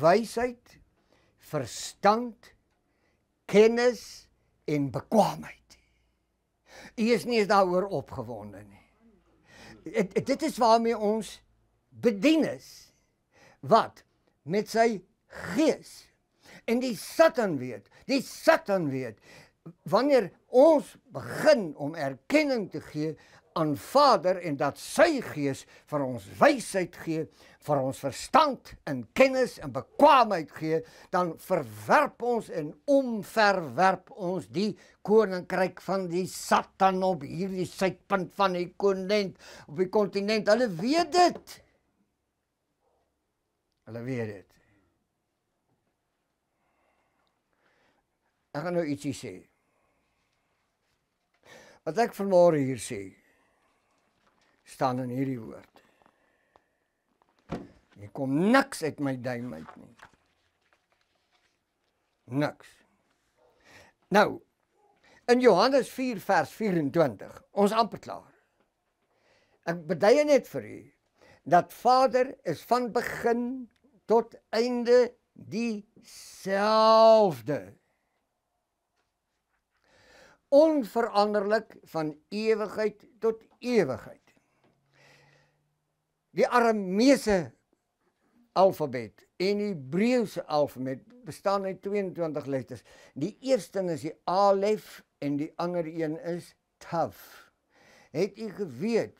wysheid, verstand, kennis en bekwaamheid. U is nie daaroor opgewonde nie. Dit dit is waarmee ons bedien is. Wat met sy gees en die Satan weet, die Satan weet wanneer ons begin om erkenning te gee aan Vader en dat sy gees vir ons wysheid gee, vir ons verstand en kennis en bekwaamheid gee, dan verwerp ons en omverwerp ons die koninkryk van die Satan op hierdie suidpunt van die kontinent, op die kontinent. Hulle weet dit. Hulle weet dit. Ek gaan nou ietsie sê. Wat ek vanmôre hier sê, staan in hierdie woord. Ek kom niks uit my duim uit nie. Niks. Nou in Johannes 4 vers 24, ons amper klaar. Ek bedui net vir u dat Vader is van begin tot einde dieselfde. Onveranderlik van ewigheid tot ewigheid die Arameese alfabet en die Hebreëse alfabet bestaan uit 22 letters. Die eerste is die Alef en die ander een is Tav. Het u geweet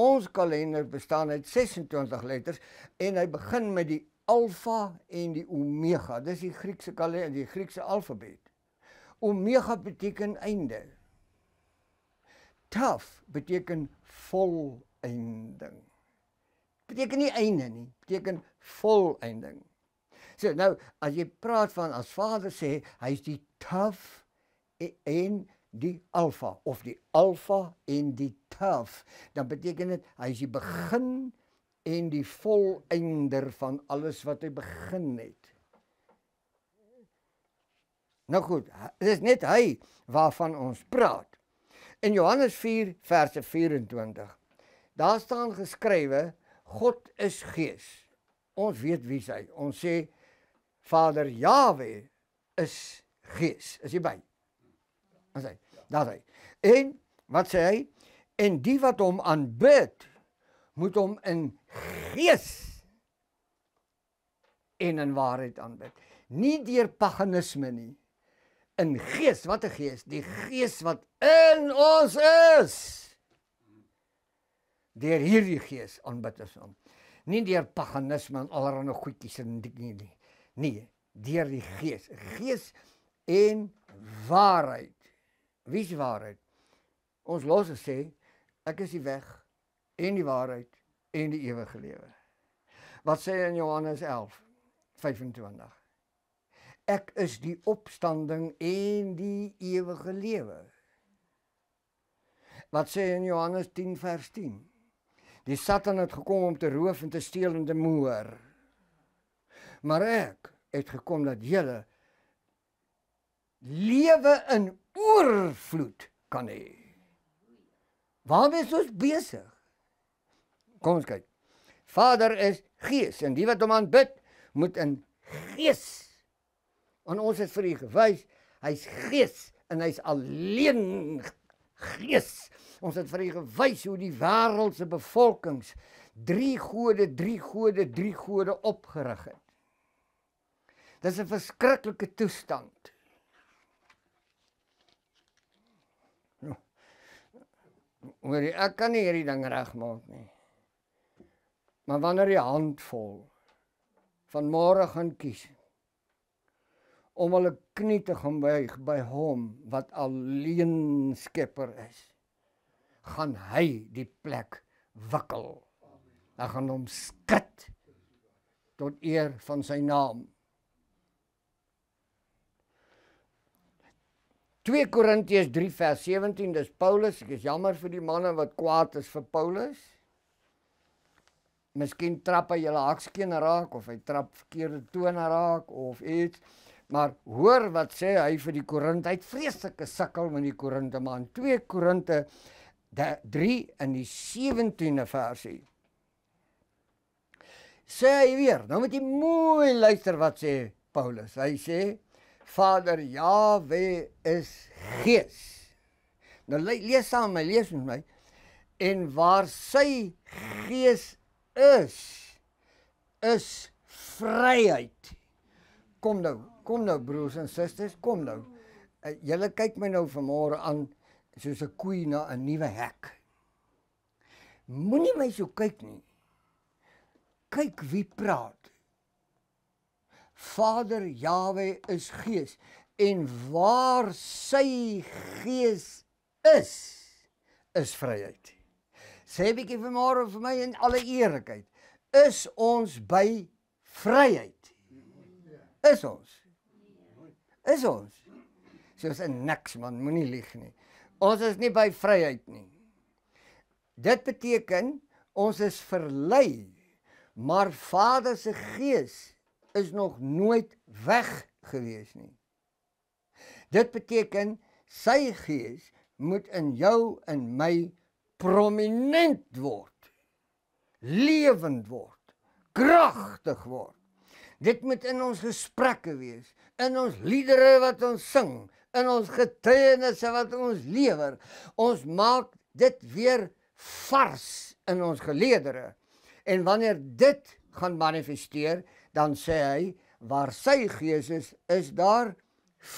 ons kalender bestaan uit 26 letters en hy begin met die Alfa en die Omega. Dis die Griekse kalender, die Griekse alfabet. Omega beteken einde. Tav beteken volëinding beteken nie einde nie, beteken volëinding. So nou as jy praat van as Vader sê hy is die Taf e, en die Alfa of die Alfa en die Taf, dan beteken dit hy is die begin en die volëinder van alles wat hy begin het. Nou goed, dit is net hy waarvan ons praat. In Johannes 4 vers 24. Daar staan geskrywe God is gees. Ons weet wie hy. Ons sê Vader Jawe is gees. Is jy by? Ons sê, daar sê. En wat sê hy? En die wat hom aanbid, moet hom in gees en in waarheid aanbid. Nie deur paganisme nie. In gees, wat 'n gees? Die gees wat in ons is deur hierdie gees aanbid ons hom. Nie deur paganisme en allerlei goedjies en dik nie nie. Nee, deur die gees. Gees en waarheid. Wie se waarheid? Ons los sê ek is die weg en die waarheid en die ewige lewe. Wat sê in Johannes 11:25? Ek is die opstanding en die ewige lewe. Wat sê in Johannes 10 vers 10? Die Satan het gekom om te roof en te steel en te moor. Maar ek het gekom dat julle lewe in oorvloed kan hê. Waar is ons besig? Kom ons kyk. Vader is gees en die wat hom aanbid moet in gees. En ons het vir u gewys, hy's gees en hy's alleen gees. Ons het vir u gewys hoe die wêreld se bevolkings drie gode, drie gode, drie gode opgerig het. Dis 'n verskriklike toestand. Hoor jy, ek kan nie hierdie ding regmaak nie. Maar wanneer die handvol van môre gaan kies om hulle knie te gaan buig by hom wat alleen skepper is gaan hy die plek wikkel. Hy gaan hom skud tot eer van sy naam. 2 Korintiërs 3 vers 17 dis Paulus. Ek is jammer vir die manne wat kwaad is vir Paulus. Miskien trap hy julle hakskeen raak of hy trap verkeerde tone raak of iets. Maar hoor wat sê hy vir die Korint. Hy't vreeslike sukkel met die Korinte man. 2 Korinte 3 in die 17de versie. Sê hy weer, nou moet jy mooi luister wat sê Paulus. Hy sê Vader Jawe is gees. Nou lees saam met my, lees met my. En waar sy gees is, is vryheid. Kom nou, kom nou broers en susters, kom nou. Eh, julle kyk my nou vanmôre aan soos 'n koe na 'n nuwe hek. Moenie my so kyk nie. Kyk wie praat. Vader Jawe is gees en waar sy gees is, is vryheid. Sê bietjie vanmôre vir my in alle eerlikheid, is ons by vryheid? Is ons? Is ons? Soos 'n niks man, moenie lieg nie. Ons is nie by vryheid nie. Dit beteken ons is verlei, maar Vader se gees is nog nooit weg gewees nie. Dit beteken sy gees moet in jou en my prominent word, lewend word, kragtig word. Dit moet in ons gesprekke wees, in ons liedere wat ons sing, in ons getuienisse wat ons lewer. Ons maak dit weer vars in ons geleedere. En wanneer dit gaan manifesteer, dan sê hy waar sy gees is, is daar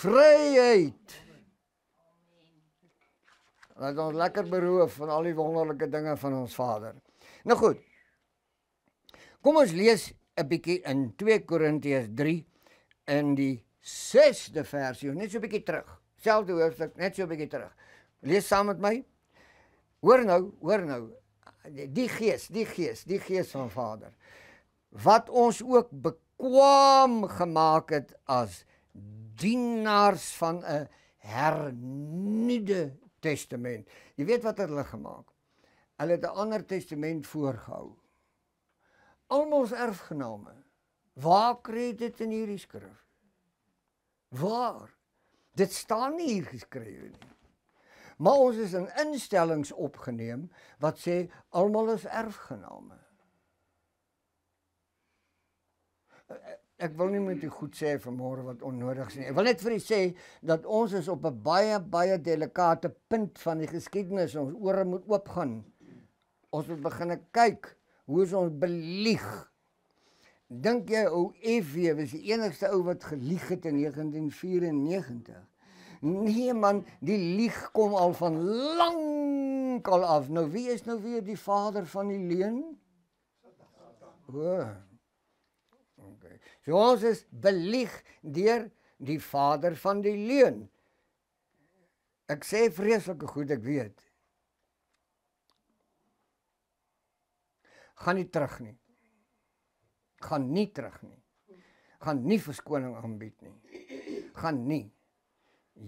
vryheid. Amen. Laat ons lekker beroof van al die wonderlike dinge van ons Vader. Nou goed. Kom ons lees 'n bietjie in 2 Korintiërs 3 in die 6de versie, net so 'n bietjie terug. Selfde hoofstuk, net so 'n bietjie terug. Lees saam met my. Hoor nou, hoor nou. Die Gees, die Gees, die Gees van Vader wat ons ook bekwam gemaak het as dienaars van 'n hernuide testament. Jy weet wat het hulle gemaak? Hulle het 'n ander testament voorgehou. Almal se erfgename. Waar kry dit in hierdie skrif? Waar? Dit staan nie hier geskrywe nie. Maar ons is in instellings opgeneem wat sê almal is erfgename. Ek wil nie met u goed sê vanmôre wat onnodig is nie. Ek wil net vir u sê dat ons is op 'n baie baie delikate punt van die geskiedenis. Ons ore moet oopgaan. Ons moet begin kyk hoe ons belieg. Dink jy ou EV was die enigste ou wat gelieg het in 1994? Nee man, die lieg kom al van lank al af. Nou wie is nou weer die vader van die leuen? O. Okay. So ons is belieg deur die vader van die leuen. Ek sê vreeslike goed, ek weet. Gaan nie terug nie gaan nie terug nie. Gaan nie verskoning aanbied nie. Gaan nie.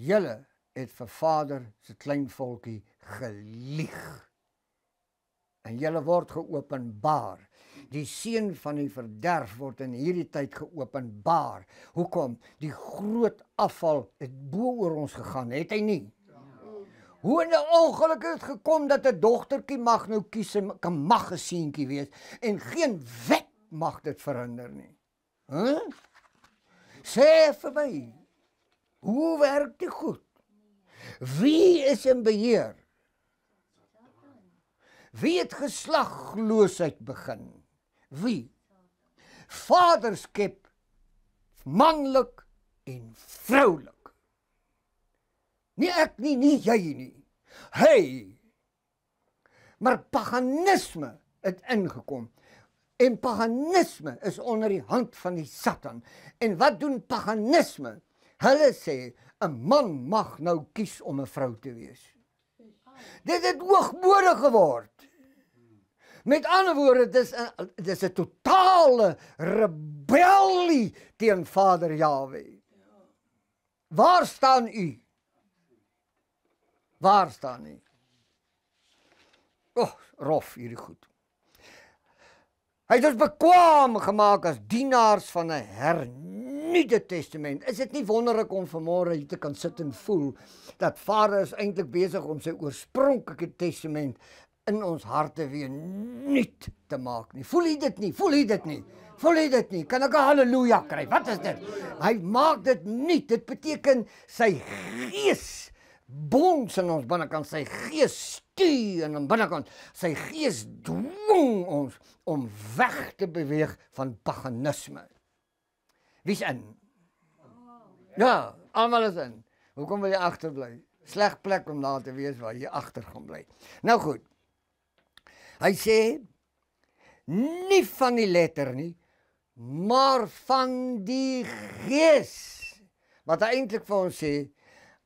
Julle het vir Vader se klein volkie gelieg. En julle word geopenbaar. Die seun van die verderf word in hierdie tyd geopenbaar. Hoekom? Die groot afval het bo oor ons gegaan, het hy nie? Hoe 'n ongeluk het gekom dat 'n dogtertjie mag nou kies en mag 'n seentjie wees en geen wet mag dit verander nie. H? Huh? Sê vir my, hoe werk dit goed? Wie is in beheer? Wie het geslagloosheid begin? Wie? Vader skep manlik en vroulik. Nie ek nie, nie jy nie. Hey. Maar paganisme het ingekom. En paganisme is onder die hand van die Satan. En wat doen paganisme? Hulle sê 'n man mag nou kies om 'n vrou te wees. Dit het hoogmode geword. Met ander woorde, dit is 'n dit is 'n totale rebellie teen Vader Jahwe. Waar staan u? Waar staan u? O, oh, rof hierdie goed. Hy het ons bekwam gemaak as dienaars van 'n hernuide testament. Is dit nie wonderlik om vanmôre hier te kan sit en voel dat Vader is eintlik besig om sy oorspronklike testament in ons harte weer nuut te maak nie. Voel jy dit nie? Voel jy dit nie? Voel jy dit nie? Kan ek 'n haleluja kry? Wat is dit? Hy maak dit nuut. Dit beteken sy gees bons in ons binnekant sy gees toe en aan binnekant. Sy gees dwing ons om weg te beweeg van paganisme. Wie's in? Ja, almal is in. Hoekom wil jy agterbly? Sleg plek om daar te wees waar jy agter gaan bly. Nou goed. Hy sê nie van die letter nie, maar van die gees. Wat hy eintlik vir ons sê,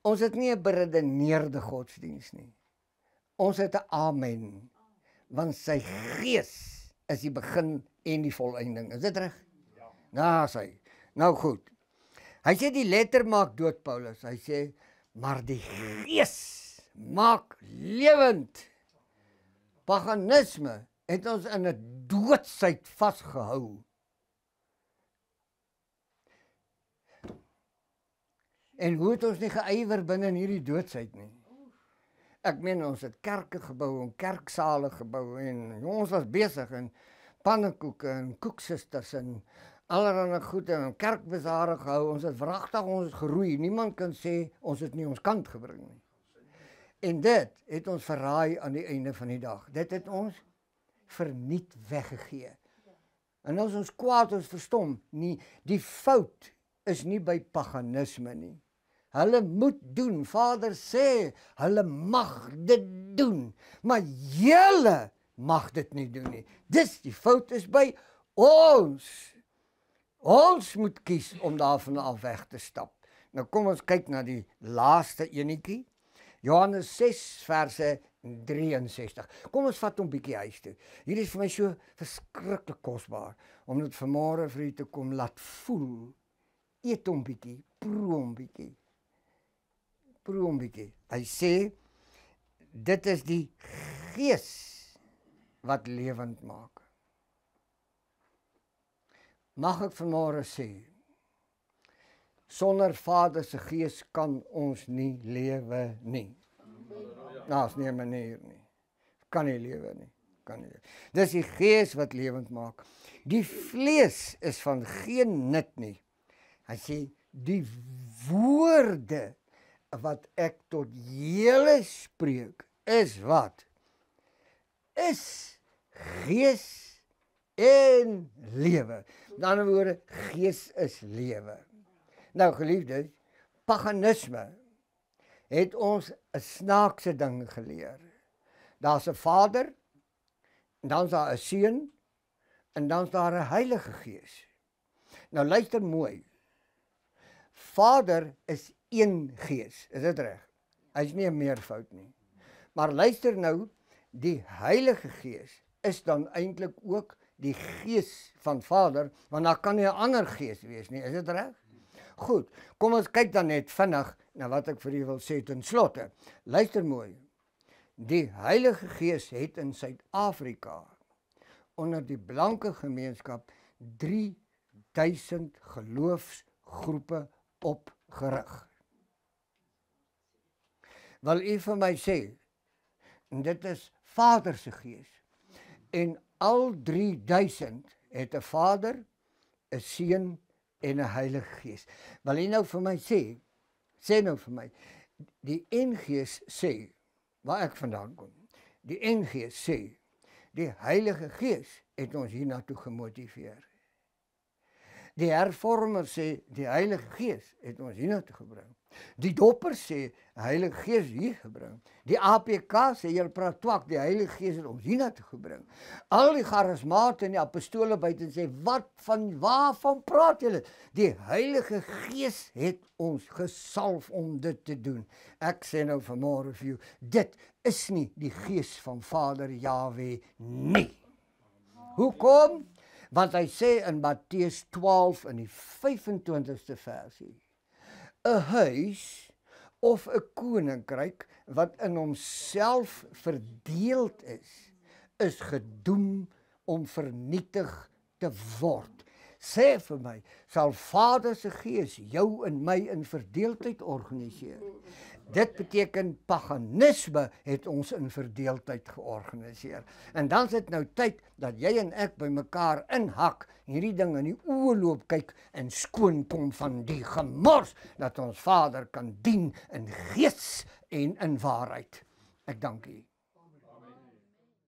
ons het nie 'n beredeneerde godsdiens nie. Ons het 'n amen. Want sy gees is die begin en die volëinding. Is dit reg? Ja. Na sy. Nou goed. Hy sê die letter maak dood Paulus. Hy sê maar die gees maak lewend. Paganisme het ons in 'n doodsheid vasgehou. En hoe het ons nie geëiwer binne in hierdie doodsheid nie? Ek meen ons het kerke gebou en kerksale gebou en ons was besig en pannekoeke en koeksusters en allerlei goede en kerkbesare gehou. Ons het wragtig ons geroei. Niemand kan sê ons het nie ons kant gebring nie. En dit het ons verraai aan die einde van die dag. Dit het ons verniet weggegee. En ons kwaad ons verstom nie die fout is nie by paganisme nie. Hulle moet doen. Vader sê, hulle mag dit doen. Maar julle mag dit nie doen nie. Dis die fout is by ons. Ons moet kies om daarvan af weg te stap. Nou kom ons kyk na die laaste enetjie. Johannes 6 verse 63. Kom ons vat hom bietjie huis toe. Hierdie is vir my so verskriklik kosbaar om dit vanmôre vir u te kom laat voel. Eet hom bietjie, proe hom bietjie. Proe hom bietjie. Hy sê dit is die gees wat lewend maak. Mag ek vanmôre sê sonder Vader se gees kan ons nie lewe nie. Daar's nie 'n manier nie. Kan nie lewe nie. Kan nie. Dis die gees wat lewend maak. Die vlees is van geen nut nie. Hy sê die woorde wat ek tot julle spreek is wat is gees en lewe. In ander woorde, gees is lewe. Nou geliefdes, paganisme het ons 'n snaakse ding geleer. Daar's 'n Vader, en dan's daar 'n Seun, en dan's daar 'n Heilige Gees. Nou luister mooi. Vader is een gees. Is dit reg? Hy's nie 'n meervoud nie. Maar luister nou, die Heilige Gees is dan eintlik ook die gees van Vader, want daar kan nie 'n ander gees wees nie. Is dit reg? Goed. Kom ons kyk dan net vinnig na wat ek vir julle wil sê ten slotte. Luister mooi. Die Heilige Gees het in Suid-Afrika onder die blanke gemeenskap 3000 geloofsgroepe opgerig. 3000 wil u vir my sê en dit is Vader se gees. En al 3000 het 'n Vader, 'n Seun en 'n Heilige Gees. Wil u nou vir my sê sê nou vir my die ingees sê waar ek vandaan kom. Die ingees sê die Heilige Gees het ons hiernatoe gemotiveer. Die hervormer sê die Heilige Gees het ons hiernatoe gebring. Die dopper sê Heilige Gees hier gebring. Die APK sê jy praat twak, die Heilige Gees het ons hiernatoe gebring. Al die charismate en die apostole buite sê wat van waarvan praat julle? Die Heilige Gees het ons gesalf om dit te doen. Ek sê nou vanmôre vir jou, dit is nie die Gees van Vader Jahwe nie. Hoekom? Want hy sê in Matteus 12 in die 25ste versie 'n huis of 'n koninkryk wat in homself verdeeld is, is gedoem om vernietig te word. Sê vir my, sal Vader se Gees jou en my in verdeeldheid organiseer? Dit beteken paganisme het ons in verdeeldheid georganiseer. En dan is dit nou tyd dat jy en ek by mekaar inhak, hierdie ding in die oë loop kyk en skoon kom van die gemors dat ons Vader kan dien in gees en in waarheid. Ek dank u.